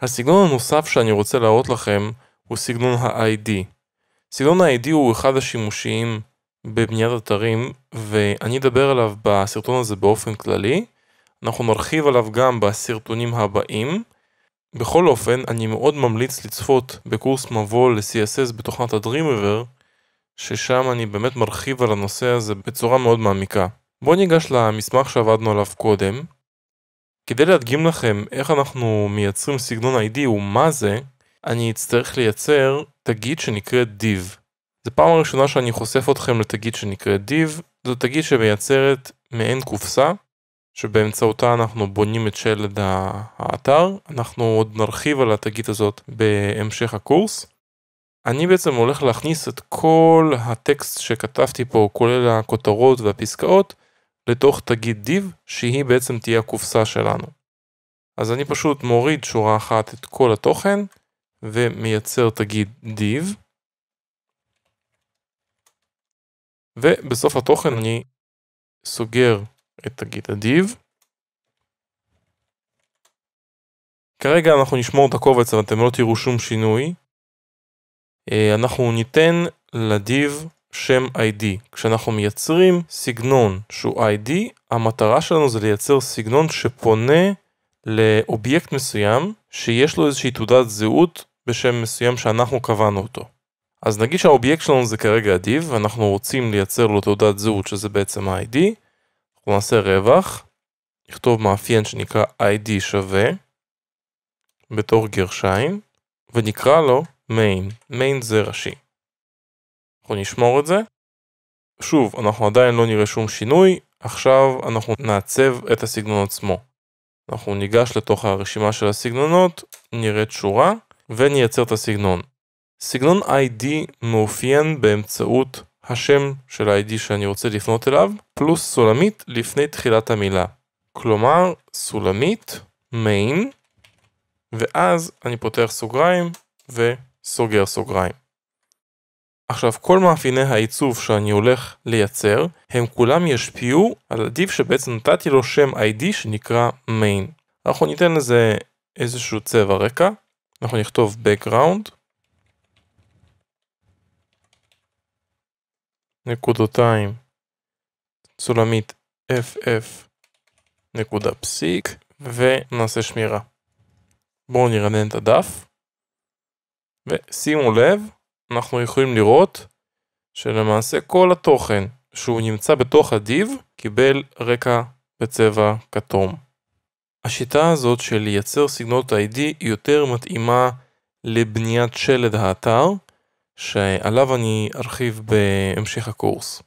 הסגנון הנוסף שאני רוצה להראות לכם הוא סגנון ה-ID. סגנון ה-ID הוא אחד השימושיים בבניית אתרים ואני אדבר עליו בסרטון הזה באופן כללי. אנחנו נרחיב עליו גם בסרטונים הבאים. בכל אופן, אני מאוד ממליץ לצפות בקורס מבוא ל-CSS בתוכנת ה-Dreamweaver, ששם אני באמת מרחיב על הנושא הזה בצורה מאוד מעמיקה. בואו ניגש למסמך שעבדנו עליו קודם. כדי להדגים לכם איך אנחנו מייצרים סגנון ID ומה זה, אני אצטרך לייצר תגית שנקראת div. זו פעם הראשונה שאני חושף אתכם לתגית שנקראת div, זו תגית שמייצרת מעין קופסה, שבאמצעותה אנחנו בונים את שלד האתר, אנחנו עוד נרחיב על התגית הזאת בהמשך הקורס. אני בעצם הולך להכניס את כל הטקסט שכתבתי פה, כולל הכותרות והפסקאות, לתוך תגיד div שהיא בעצם תהיה הקופסה שלנו. אז אני פשוט מוריד שורה אחת את כל התוכן ומייצר תגיד div ובסוף התוכן אני סוגר את תגיד הדיב. כרגע אנחנו נשמור את הקובץ אבל אתם לא תראו שום שינוי אה, אנחנו ניתן לדיב שם ID. כשאנחנו מייצרים סגנון שהוא ID, המטרה שלנו זה לייצר סגנון שפונה לאובייקט מסוים שיש לו איזושהי תעודת זהות בשם מסוים שאנחנו קבענו אותו. אז נגיד שהאובייקט שלנו זה כרגע אדיב, ואנחנו רוצים לייצר לו תעודת זהות שזה בעצם ה-ID, אנחנו נעשה רווח, נכתוב מאפיין שנקרא ID שווה, בתור גרשיים, ונקרא לו main, main זה ראשי. אנחנו נשמור את זה. שוב, אנחנו עדיין לא נראה שום שינוי, עכשיו אנחנו נעצב את הסגנון עצמו. אנחנו ניגש לתוך הרשימה של הסגנונות, נראית שורה, ונייצר את הסגנון. סגנון ID מאופיין באמצעות השם של ה-ID שאני רוצה לפנות אליו, פלוס סולמית לפני תחילת המילה. כלומר, סולמית, main, ואז אני פותח סוגריים וסוגר סוגריים. עכשיו, כל מאפייני העיצוב שאני הולך לייצר, הם כולם ישפיעו על הדיב שבעצם נתתי לו שם ID שנקרא main. אנחנו ניתן לזה איזשהו צבע רקע, אנחנו נכתוב background, נקודותיים, צולמית ff נקודה פסיק, ונעשה שמירה. בואו נרנן את הדף, ושימו לב, אנחנו יכולים לראות שלמעשה כל התוכן שהוא נמצא בתוך הדיב קיבל רקע בצבע כתום. השיטה הזאת של לייצר סגנות ID יותר מתאימה לבניית שלד האתר שעליו אני ארחיב בהמשך הקורס.